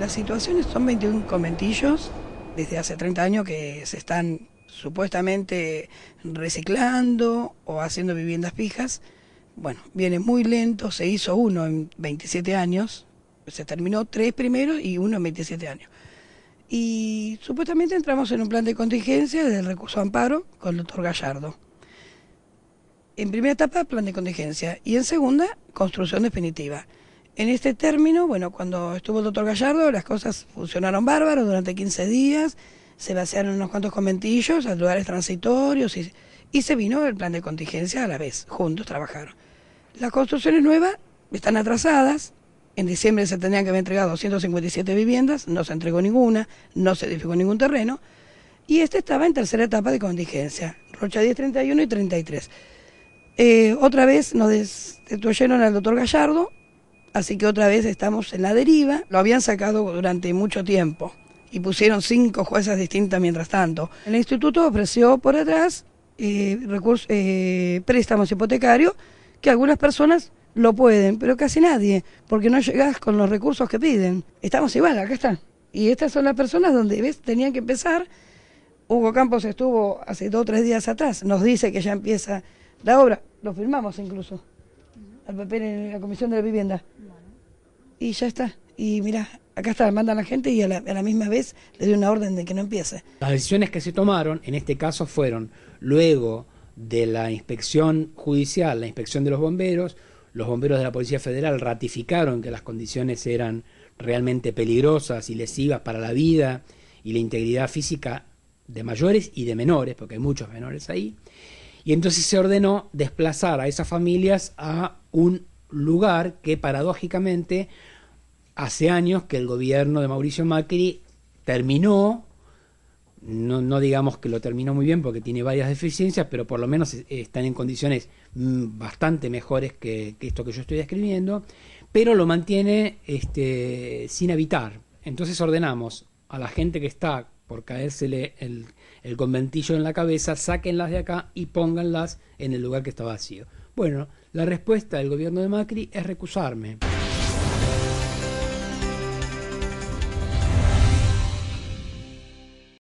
Las situaciones son 21 comentillos desde hace 30 años que se están supuestamente reciclando o haciendo viviendas fijas. Bueno, viene muy lento, se hizo uno en 27 años, se terminó tres primeros y uno en 27 años. Y supuestamente entramos en un plan de contingencia del recurso amparo con el doctor Gallardo. En primera etapa, plan de contingencia. Y en segunda, construcción definitiva. En este término, bueno, cuando estuvo el doctor Gallardo, las cosas funcionaron bárbaro durante 15 días, se vaciaron unos cuantos conventillos a lugares transitorios y, se vino el plan de contingencia a la vez. Juntos trabajaron. Las construcciones nuevas están atrasadas. En diciembre se tenían que haber entregado 257 viviendas, no se entregó ninguna, no se edificó ningún terreno. Y este estaba en tercera etapa de contingencia, Rocha 10, 31 y 33. Eh, otra vez nos destruyeron al doctor Gallardo, así que otra vez estamos en la deriva. Lo habían sacado durante mucho tiempo y pusieron cinco juezas distintas mientras tanto. El instituto ofreció por atrás eh, eh, préstamos hipotecarios que algunas personas lo pueden, pero casi nadie, porque no llegás con los recursos que piden. Estamos igual, acá está. Y estas son las personas donde, ves, tenían que empezar. Hugo Campos estuvo hace dos o tres días atrás, nos dice que ya empieza la obra, lo firmamos incluso, al papel en la Comisión de la Vivienda. Y ya está. Y mira, acá está, mandan a la gente y a la, misma vez le dio una orden de que no empiece. Las decisiones que se tomaron en este caso fueron luego de la inspección judicial, la inspección de los bomberos, los bomberos de la Policía Federal ratificaron que las condiciones eran realmente peligrosas y lesivas para la vida y la integridad física de mayores y de menores, porque hay muchos menores ahí. Y entonces se ordenó desplazar a esas familias a un lugar que paradójicamente hace años que el gobierno de Mauricio Macri terminó, no, digamos que lo terminó muy bien porque tiene varias deficiencias, pero por lo menos están en condiciones mm, bastante mejores que, esto que yo estoy describiendo, pero lo mantiene este, sin habitar. Entonces ordenamos a la gente que está por caérsele el, conventillo en la cabeza, sáquenlas de acá y pónganlas en el lugar que está vacío. Bueno, la respuesta del gobierno de Macri es recusarme.